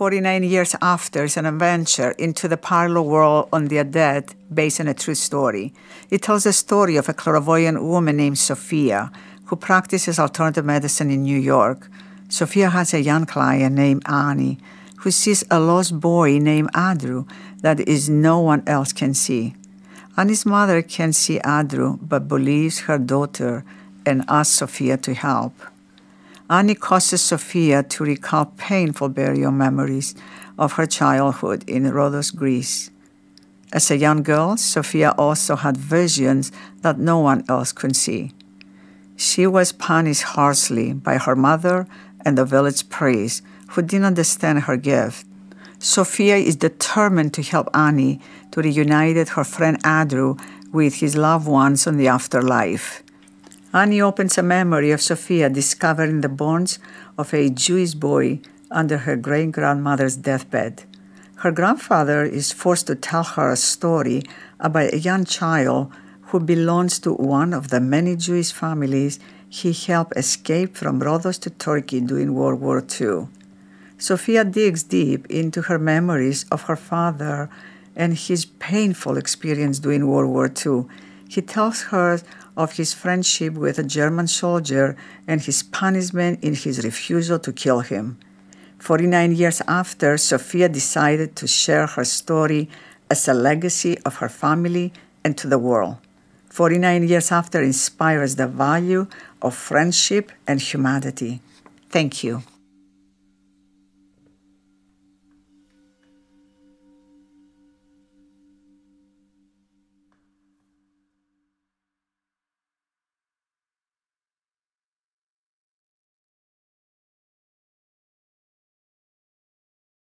49 years after is an adventure into the parallel world on the dead based on a true story. It tells the story of a clairvoyant woman named Sophia who practices alternative medicine in New York. Sophia has a young client named Annie who sees a lost boy named Andrew that is no one else can see. Annie's mother can see Andrew, but believes her daughter and asks Sophia to help. Annie causes Sophia to recall painful burial memories of her childhood in Rhodes, Greece. As a young girl, Sophia also had visions that no one else could see. She was punished harshly by her mother and the village priest, who didn't understand her gift. Sophia is determined to help Annie to reunite her friend Andrew with his loved ones in the afterlife. Annie opens a memory of Sophia discovering the bones of a Jewish boy under her great grandmother's deathbed. Her grandfather is forced to tell her a story about a young child who belongs to one of the many Jewish families he helped escape from Rhodes to Turkey during World War II. Sophia digs deep into her memories of her father and his painful experience during World War II. He tells her of his friendship with a German soldier and his punishment in his refusal to kill him. 49 years after, Sophia decided to share her story as a legacy of her family and to the world. 49 years after inspires the value of friendship and humanity. Thank you.